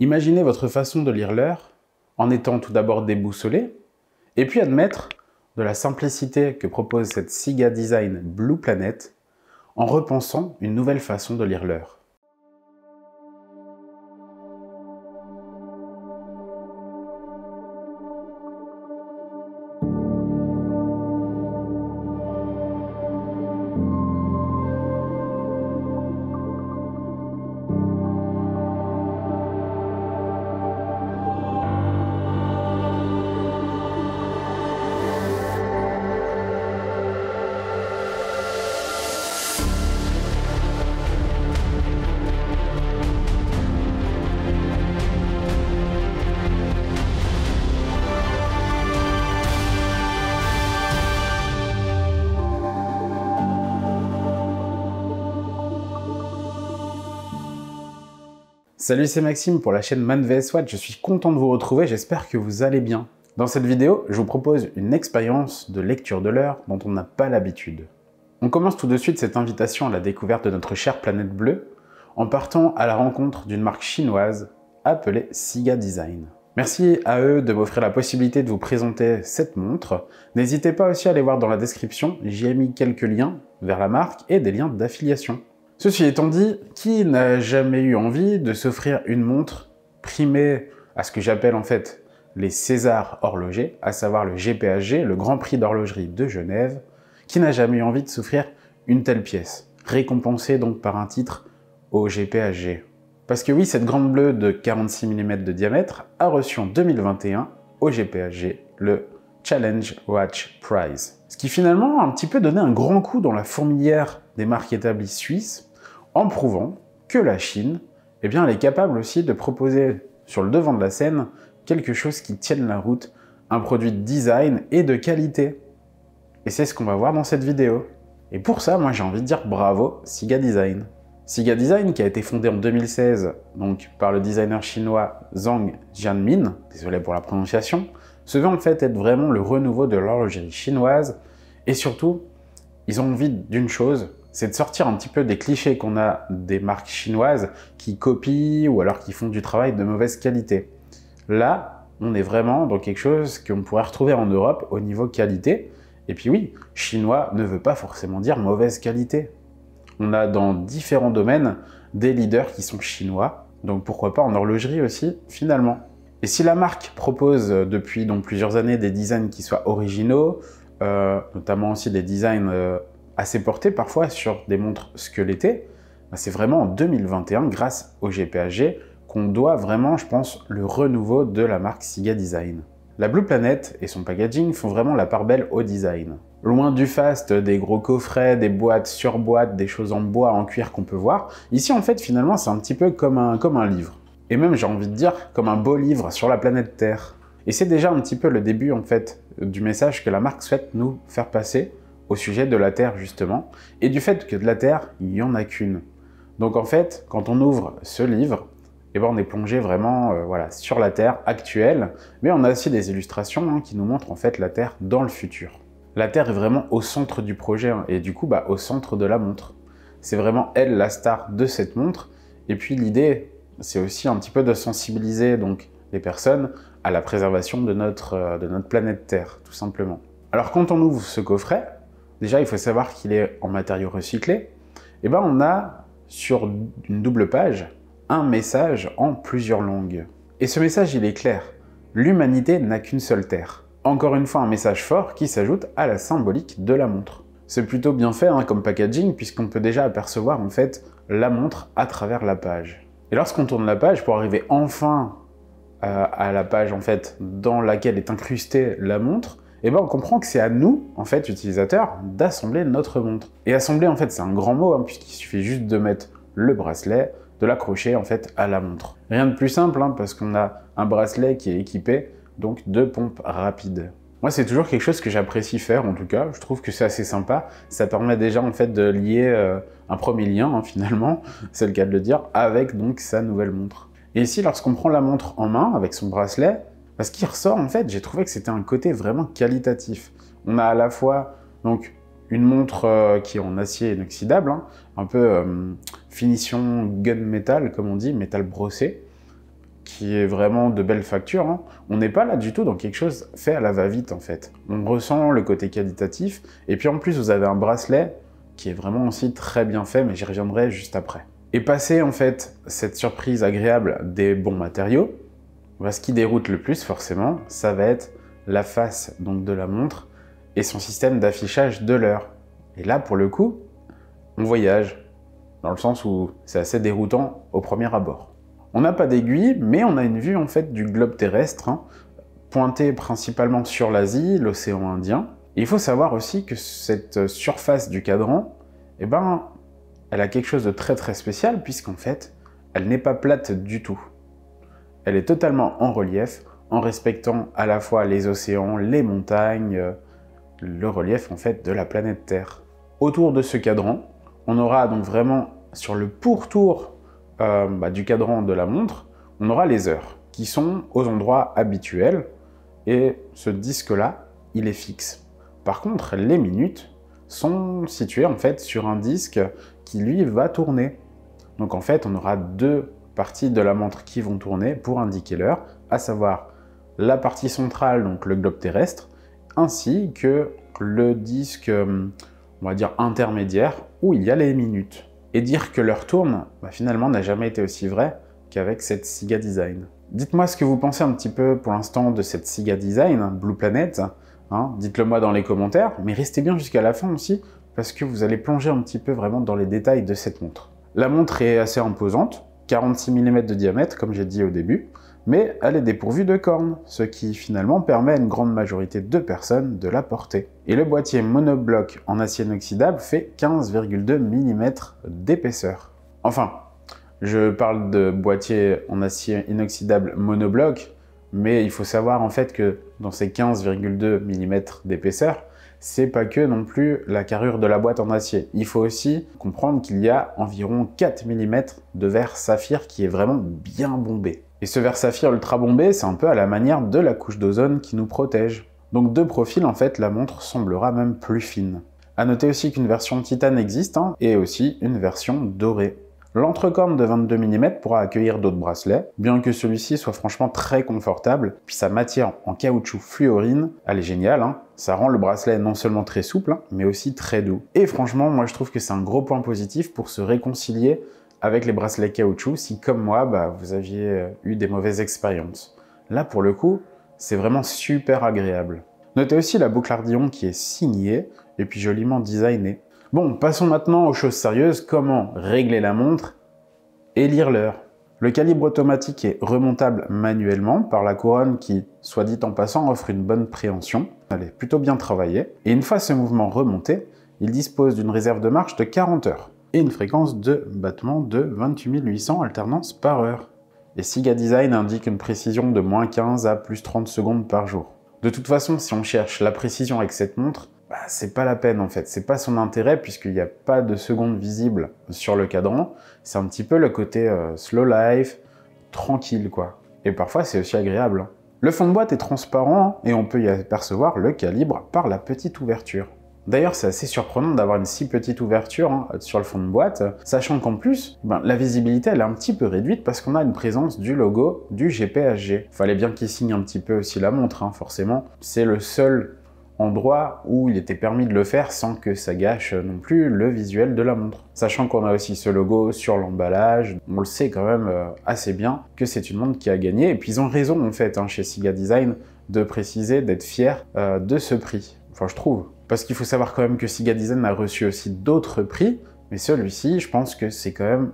Imaginez votre façon de lire l'heure en étant tout d'abord déboussolé, et puis admettre de la simplicité que propose cette Siga Design Blue Planet en repensant une nouvelle façon de lire l'heure. Salut, c'est Maxime pour la chaîne vs Watch, Je suis content de vous retrouver, j'espère que vous allez bien. Dans cette vidéo, je vous propose une expérience de lecture de l'heure dont on n'a pas l'habitude. On commence tout de suite cette invitation à la découverte de notre chère planète bleue en partant à la rencontre d'une marque chinoise appelée Siga Design. Merci à eux de m'offrir la possibilité de vous présenter cette montre. N'hésitez pas aussi à aller voir dans la description, j'y ai mis quelques liens vers la marque et des liens d'affiliation. Ceci étant dit, qui n'a jamais eu envie de s'offrir une montre primée à ce que j'appelle en fait les César horlogers, à savoir le GPHG, le Grand Prix d'horlogerie de Genève, qui n'a jamais eu envie de s'offrir une telle pièce, récompensée donc par un titre au GPHG. Parce que oui, cette grande bleue de 46 mm de diamètre a reçu en 2021 au GPHG le Challenge Watch Prize. Ce qui finalement a un petit peu donné un grand coup dans la fourmilière des marques établies suisses en prouvant que la Chine, eh bien, elle est capable aussi de proposer sur le devant de la scène quelque chose qui tienne la route, un produit de design et de qualité. Et c'est ce qu'on va voir dans cette vidéo. Et pour ça, moi j'ai envie de dire bravo Siga Design. Siga Design qui a été fondé en 2016 donc par le designer chinois Zhang Jianmin, désolé pour la prononciation, se veut en fait être vraiment le renouveau de l'horlogerie chinoise et surtout, ils ont envie d'une chose, c'est de sortir un petit peu des clichés qu'on a des marques chinoises qui copient ou alors qui font du travail de mauvaise qualité. Là, on est vraiment dans quelque chose qu'on pourrait retrouver en Europe au niveau qualité. Et puis oui, chinois ne veut pas forcément dire mauvaise qualité. On a dans différents domaines des leaders qui sont chinois, donc pourquoi pas en horlogerie aussi, finalement. Et si la marque propose depuis donc, plusieurs années des designs qui soient originaux, euh, notamment aussi des designs euh, assez porté parfois sur des montres squelettées, bah, c'est vraiment en 2021, grâce au GPHG, qu'on doit vraiment, je pense, le renouveau de la marque Siga Design. La Blue Planet et son packaging font vraiment la part belle au design. Loin du faste, des gros coffrets, des boîtes sur boîtes, des choses en bois, en cuir qu'on peut voir, ici en fait finalement c'est un petit peu comme un, comme un livre. Et même j'ai envie de dire comme un beau livre sur la planète Terre. Et c'est déjà un petit peu le début en fait du message que la marque souhaite nous faire passer au sujet de la Terre justement, et du fait que de la Terre, il n'y en a qu'une. Donc en fait, quand on ouvre ce livre, eh ben, on est plongé vraiment euh, voilà, sur la Terre actuelle, mais on a aussi des illustrations hein, qui nous montrent en fait la Terre dans le futur. La Terre est vraiment au centre du projet hein, et du coup bah, au centre de la montre. C'est vraiment elle la star de cette montre. Et puis l'idée, c'est aussi un petit peu de sensibiliser donc les personnes à la préservation de notre, euh, de notre planète Terre, tout simplement. Alors quand on ouvre ce coffret, déjà il faut savoir qu'il est en matériaux recyclés, et eh ben on a sur une double page un message en plusieurs langues. Et ce message il est clair, l'humanité n'a qu'une seule Terre. Encore une fois un message fort qui s'ajoute à la symbolique de la montre. C'est plutôt bien fait hein, comme packaging puisqu'on peut déjà apercevoir en fait la montre à travers la page. Et lorsqu'on tourne la page pour arriver enfin euh, à la page en fait dans laquelle est incrustée la montre, eh ben on comprend que c'est à nous, en fait, utilisateurs, d'assembler notre montre. Et assembler, en fait, c'est un grand mot, hein, puisqu'il suffit juste de mettre le bracelet, de l'accrocher, en fait, à la montre. Rien de plus simple, hein, parce qu'on a un bracelet qui est équipé, donc, de pompes rapides. Moi, c'est toujours quelque chose que j'apprécie faire, en tout cas. Je trouve que c'est assez sympa. Ça permet déjà, en fait, de lier euh, un premier lien, hein, finalement, c'est le cas de le dire, avec, donc, sa nouvelle montre. Et ici, lorsqu'on prend la montre en main, avec son bracelet, parce qu'il ressort, en fait, j'ai trouvé que c'était un côté vraiment qualitatif. On a à la fois donc une montre euh, qui est en acier inoxydable, hein, un peu euh, finition finition gunmetal, comme on dit, métal brossé, qui est vraiment de belle facture. Hein. On n'est pas là du tout dans quelque chose fait à la va-vite, en fait. On ressent le côté qualitatif, et puis en plus, vous avez un bracelet qui est vraiment aussi très bien fait, mais j'y reviendrai juste après. Et passer en fait cette surprise agréable des bons matériaux, bah, ce qui déroute le plus forcément, ça va être la face donc de la montre et son système d'affichage de l'heure. Et là, pour le coup, on voyage, dans le sens où c'est assez déroutant au premier abord. On n'a pas d'aiguille, mais on a une vue en fait du globe terrestre, pointé hein, pointée principalement sur l'Asie, l'océan Indien. il faut savoir aussi que cette surface du cadran, eh ben, elle a quelque chose de très très spécial, puisqu'en fait, elle n'est pas plate du tout. Elle est totalement en relief en respectant à la fois les océans, les montagnes, euh, le relief en fait de la planète Terre. Autour de ce cadran, on aura donc vraiment sur le pourtour euh, bah, du cadran de la montre, on aura les heures qui sont aux endroits habituels et ce disque-là, il est fixe. Par contre, les minutes sont situées en fait sur un disque qui lui va tourner. Donc en fait, on aura deux partie de la montre qui vont tourner pour indiquer l'heure, à savoir la partie centrale, donc le globe terrestre, ainsi que le disque, euh, on va dire, intermédiaire, où il y a les minutes. Et dire que l'heure tourne, bah, finalement, n'a jamais été aussi vrai qu'avec cette SIGA Design. Dites-moi ce que vous pensez un petit peu pour l'instant de cette SIGA Design, Blue Planet. Hein. Dites-le moi dans les commentaires, mais restez bien jusqu'à la fin aussi, parce que vous allez plonger un petit peu vraiment dans les détails de cette montre. La montre est assez imposante, 46 mm de diamètre, comme j'ai dit au début, mais elle est dépourvue de cornes, ce qui finalement permet à une grande majorité de personnes de la porter. Et le boîtier monobloc en acier inoxydable fait 15,2 mm d'épaisseur. Enfin, je parle de boîtier en acier inoxydable monobloc, mais il faut savoir en fait que dans ces 15,2 mm d'épaisseur, c'est pas que non plus la carrure de la boîte en acier. Il faut aussi comprendre qu'il y a environ 4 mm de verre saphir qui est vraiment bien bombé. Et ce verre saphir ultra bombé, c'est un peu à la manière de la couche d'ozone qui nous protège. Donc de profil, en fait, la montre semblera même plus fine. À noter aussi qu'une version titane existe hein, et aussi une version dorée. L'entrecorne de 22 mm pourra accueillir d'autres bracelets, bien que celui-ci soit franchement très confortable, puis sa matière en caoutchouc fluorine, elle est géniale, hein. ça rend le bracelet non seulement très souple, hein, mais aussi très doux. Et franchement, moi je trouve que c'est un gros point positif pour se réconcilier avec les bracelets caoutchouc si, comme moi, bah, vous aviez euh, eu des mauvaises expériences. Là, pour le coup, c'est vraiment super agréable. Notez aussi la boucle Ardillon qui est signée et puis joliment designée. Bon, passons maintenant aux choses sérieuses, comment régler la montre et lire l'heure. Le calibre automatique est remontable manuellement par la couronne qui, soit dit en passant, offre une bonne préhension. Elle est plutôt bien travaillée. Et une fois ce mouvement remonté, il dispose d'une réserve de marche de 40 heures et une fréquence de battement de 28 800 alternances par heure. Et Siga Design indique une précision de moins 15 à plus 30 secondes par jour. De toute façon, si on cherche la précision avec cette montre, bah, c'est pas la peine en fait, c'est pas son intérêt puisqu'il n'y a pas de seconde visible sur le cadran. C'est un petit peu le côté euh, slow life, tranquille quoi. Et parfois c'est aussi agréable. Hein. Le fond de boîte est transparent hein, et on peut y apercevoir le calibre par la petite ouverture. D'ailleurs, c'est assez surprenant d'avoir une si petite ouverture hein, sur le fond de boîte, sachant qu'en plus, ben, la visibilité elle est un petit peu réduite parce qu'on a une présence du logo du GPHG. Fallait bien qu'il signe un petit peu aussi la montre, forcément. C'est le seul endroit où il était permis de le faire sans que ça gâche non plus le visuel de la montre. Sachant qu'on a aussi ce logo sur l'emballage, on le sait quand même euh, assez bien que c'est une montre qui a gagné. Et puis ils ont raison en fait hein, chez Siga Design de préciser, d'être fier euh, de ce prix. Enfin je trouve. Parce qu'il faut savoir quand même que Siga Design a reçu aussi d'autres prix, mais celui-ci, je pense que c'est quand même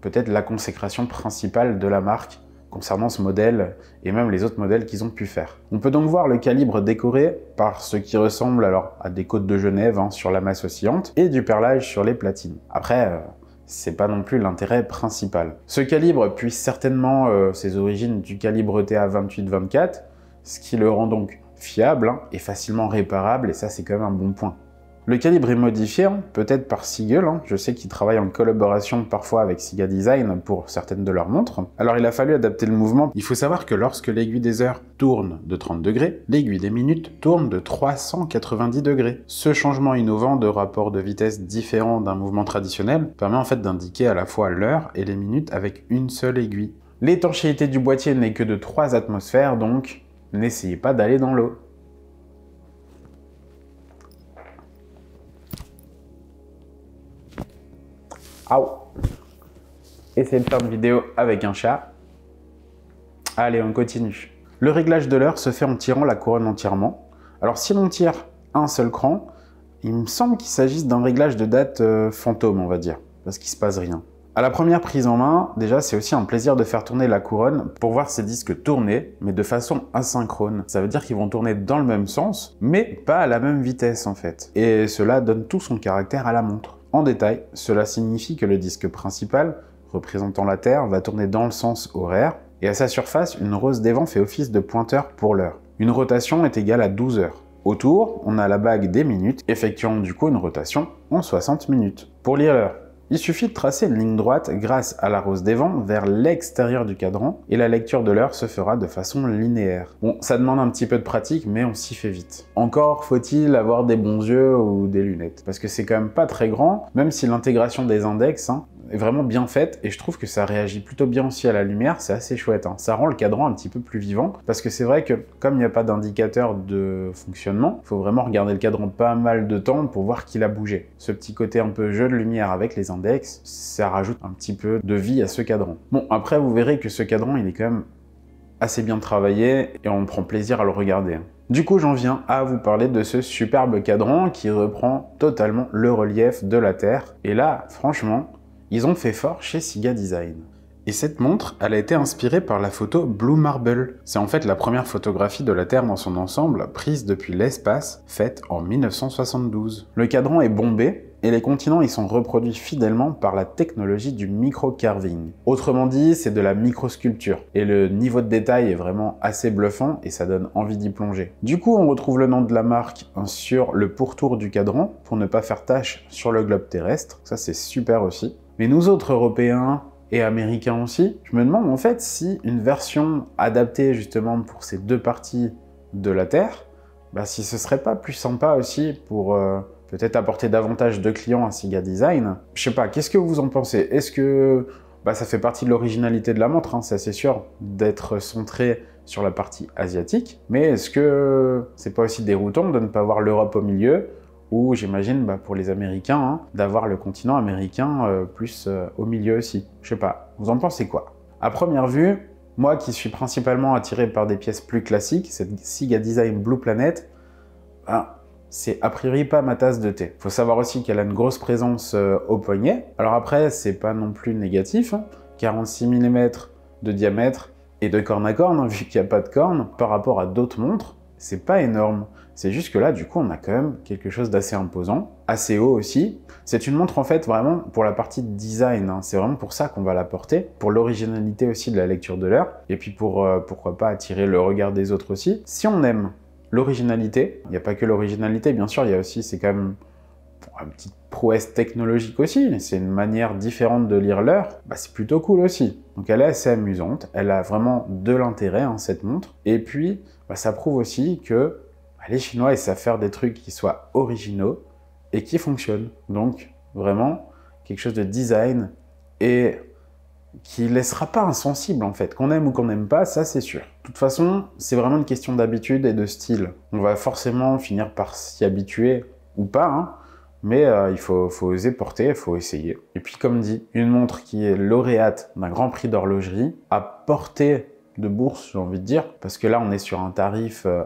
peut-être la consécration principale de la marque concernant ce modèle et même les autres modèles qu'ils ont pu faire. On peut donc voir le calibre décoré par ce qui ressemble alors à des côtes de Genève hein, sur la masse oscillante et du perlage sur les platines. Après, euh, c'est pas non plus l'intérêt principal. Ce calibre puise certainement euh, ses origines du calibre TA28-24, ce qui le rend donc fiable hein, et facilement réparable, et ça c'est quand même un bon point. Le calibre est modifié, hein, peut-être par Seagull, hein. je sais qu'ils travaillent en collaboration parfois avec Siga Design pour certaines de leurs montres. Alors il a fallu adapter le mouvement. Il faut savoir que lorsque l'aiguille des heures tourne de 30 degrés, l'aiguille des minutes tourne de 390 degrés. Ce changement innovant de rapport de vitesse différent d'un mouvement traditionnel permet en fait d'indiquer à la fois l'heure et les minutes avec une seule aiguille. L'étanchéité du boîtier n'est que de 3 atmosphères, donc n'essayez pas d'aller dans l'eau. Essayez de faire une vidéo avec un chat. Allez, on continue. Le réglage de l'heure se fait en tirant la couronne entièrement. Alors si l'on tire un seul cran, il me semble qu'il s'agisse d'un réglage de date euh, fantôme, on va dire, parce qu'il se passe rien. À la première prise en main, déjà c'est aussi un plaisir de faire tourner la couronne pour voir ces disques tourner, mais de façon asynchrone. Ça veut dire qu'ils vont tourner dans le même sens, mais pas à la même vitesse en fait. Et cela donne tout son caractère à la montre. En détail, cela signifie que le disque principal, représentant la Terre, va tourner dans le sens horaire, et à sa surface, une rose des vents fait office de pointeur pour l'heure. Une rotation est égale à 12 heures. Autour, on a la bague des minutes, effectuant du coup une rotation en 60 minutes. Pour lire l'heure, il suffit de tracer une ligne droite grâce à la rose des vents vers l'extérieur du cadran et la lecture de l'heure se fera de façon linéaire. Bon, ça demande un petit peu de pratique, mais on s'y fait vite. Encore faut-il avoir des bons yeux ou des lunettes, parce que c'est quand même pas très grand, même si l'intégration des index, hein, est vraiment bien faite et je trouve que ça réagit plutôt bien aussi à la lumière, c'est assez chouette. Hein. Ça rend le cadran un petit peu plus vivant parce que c'est vrai que comme il n'y a pas d'indicateur de fonctionnement, il faut vraiment regarder le cadran pas mal de temps pour voir qu'il a bougé. Ce petit côté un peu jeu de lumière avec les index, ça rajoute un petit peu de vie à ce cadran. Bon, après vous verrez que ce cadran il est quand même assez bien travaillé et on prend plaisir à le regarder. Hein. Du coup, j'en viens à vous parler de ce superbe cadran qui reprend totalement le relief de la Terre. Et là, franchement, ils ont fait fort chez Siga Design. Et cette montre, elle a été inspirée par la photo Blue Marble. C'est en fait la première photographie de la Terre dans son ensemble, prise depuis l'espace, faite en 1972. Le cadran est bombé, et les continents y sont reproduits fidèlement par la technologie du micro-carving. Autrement dit, c'est de la microsculpture, et le niveau de détail est vraiment assez bluffant et ça donne envie d'y plonger. Du coup, on retrouve le nom de la marque hein, sur le pourtour du cadran pour ne pas faire tache sur le globe terrestre, ça c'est super aussi. Mais nous autres Européens et Américains aussi, je me demande en fait si une version adaptée justement pour ces deux parties de la Terre, bah, si ce serait pas plus sympa aussi pour euh, peut-être apporter davantage de clients à Siga Design. Je sais pas, qu'est-ce que vous en pensez Est-ce que bah, ça fait partie de l'originalité de la montre, hein, ça c'est sûr, d'être centré sur la partie asiatique, mais est-ce que c'est pas aussi déroutant de ne pas voir l'Europe au milieu ou j'imagine bah, pour les Américains, hein, d'avoir le continent américain euh, plus euh, au milieu aussi. Je sais pas, vous en pensez quoi À première vue, moi qui suis principalement attiré par des pièces plus classiques, cette Siga Design Blue Planet, ben, c'est a priori pas ma tasse de thé. Faut savoir aussi qu'elle a une grosse présence euh, au poignet. Alors après, c'est pas non plus négatif, 46 hein. mm de diamètre et de corne à corne, hein, vu qu'il n'y a pas de corne, par rapport à d'autres montres, c'est pas énorme. C'est juste que là, du coup, on a quand même quelque chose d'assez imposant, assez haut aussi. C'est une montre en fait vraiment pour la partie design. Hein. C'est vraiment pour ça qu'on va la porter, pour l'originalité aussi de la lecture de l'heure, et puis pour euh, pourquoi pas attirer le regard des autres aussi. Si on aime l'originalité, il n'y a pas que l'originalité, bien sûr, il y a aussi, c'est quand même une petite prouesse technologique aussi, c'est une manière différente de lire l'heure, bah, c'est plutôt cool aussi. Donc elle est assez amusante, elle a vraiment de l'intérêt, hein, cette montre. Et puis, bah, ça prouve aussi que les Chinois, essaient savent faire des trucs qui soient originaux et qui fonctionnent. Donc, vraiment, quelque chose de design et qui laissera pas insensible en fait. Qu'on aime ou qu'on n'aime pas, ça c'est sûr. De toute façon, c'est vraiment une question d'habitude et de style. On va forcément finir par s'y habituer ou pas, hein. mais euh, il faut, faut, oser porter, il faut essayer. Et puis comme dit, une montre qui est lauréate d'un grand prix d'horlogerie à portée de bourse, j'ai envie de dire, parce que là on est sur un tarif euh,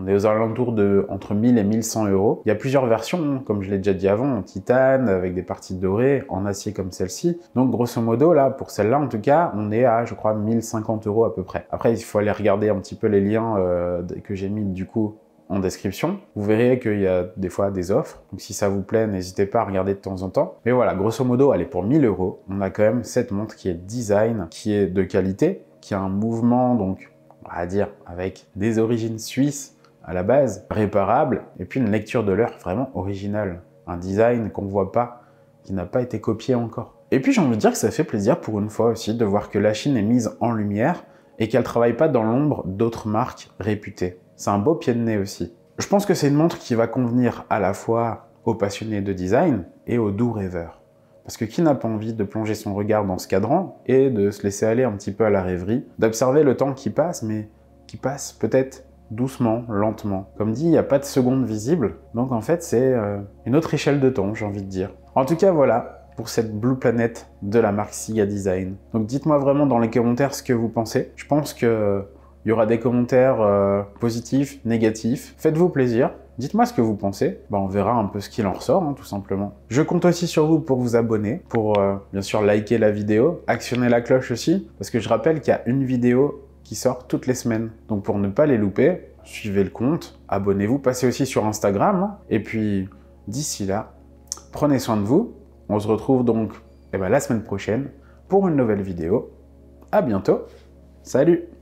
on est aux alentours de entre 1000 et 1100 euros. Il y a plusieurs versions, hein. comme je l'ai déjà dit avant, en titane, avec des parties dorées, en acier comme celle-ci. Donc grosso modo, là, pour celle-là en tout cas, on est à, je crois, 1050 euros à peu près. Après, il faut aller regarder un petit peu les liens euh, que j'ai mis du coup en description. Vous verrez qu'il y a des fois des offres. Donc si ça vous plaît, n'hésitez pas à regarder de temps en temps. Mais voilà, grosso modo, elle est pour 1000 euros. On a quand même cette montre qui est design, qui est de qualité, qui a un mouvement, donc, on va dire, avec des origines suisses à la base, réparable, et puis une lecture de l'heure vraiment originale, un design qu'on ne voit pas, qui n'a pas été copié encore. Et puis j'ai envie de dire que ça fait plaisir pour une fois aussi de voir que la Chine est mise en lumière et qu'elle travaille pas dans l'ombre d'autres marques réputées. C'est un beau pied de nez aussi. Je pense que c'est une montre qui va convenir à la fois aux passionnés de design et aux doux rêveurs. Parce que qui n'a pas envie de plonger son regard dans ce cadran et de se laisser aller un petit peu à la rêverie, d'observer le temps qui passe, mais qui passe peut-être doucement, lentement. Comme dit, il n'y a pas de seconde visible, donc en fait c'est euh, une autre échelle de temps, j'ai envie de dire. En tout cas, voilà pour cette Blue Planet de la marque Siga Design. Donc dites-moi vraiment dans les commentaires ce que vous pensez. Je pense que euh, y aura des commentaires euh, positifs, négatifs. Faites-vous plaisir. Dites-moi ce que vous pensez. Bah, on verra un peu ce qu'il en ressort, hein, tout simplement. Je compte aussi sur vous pour vous abonner, pour bien sûr liker la vidéo, actionner la cloche aussi, parce que je rappelle qu'il y a une vidéo qui sort toutes les semaines. Donc pour ne pas les louper, suivez le compte, abonnez-vous, passez aussi sur Instagram. Hein. Et puis d'ici là, prenez soin de vous. On se retrouve donc eh ben, la semaine prochaine pour une nouvelle vidéo. À bientôt. Salut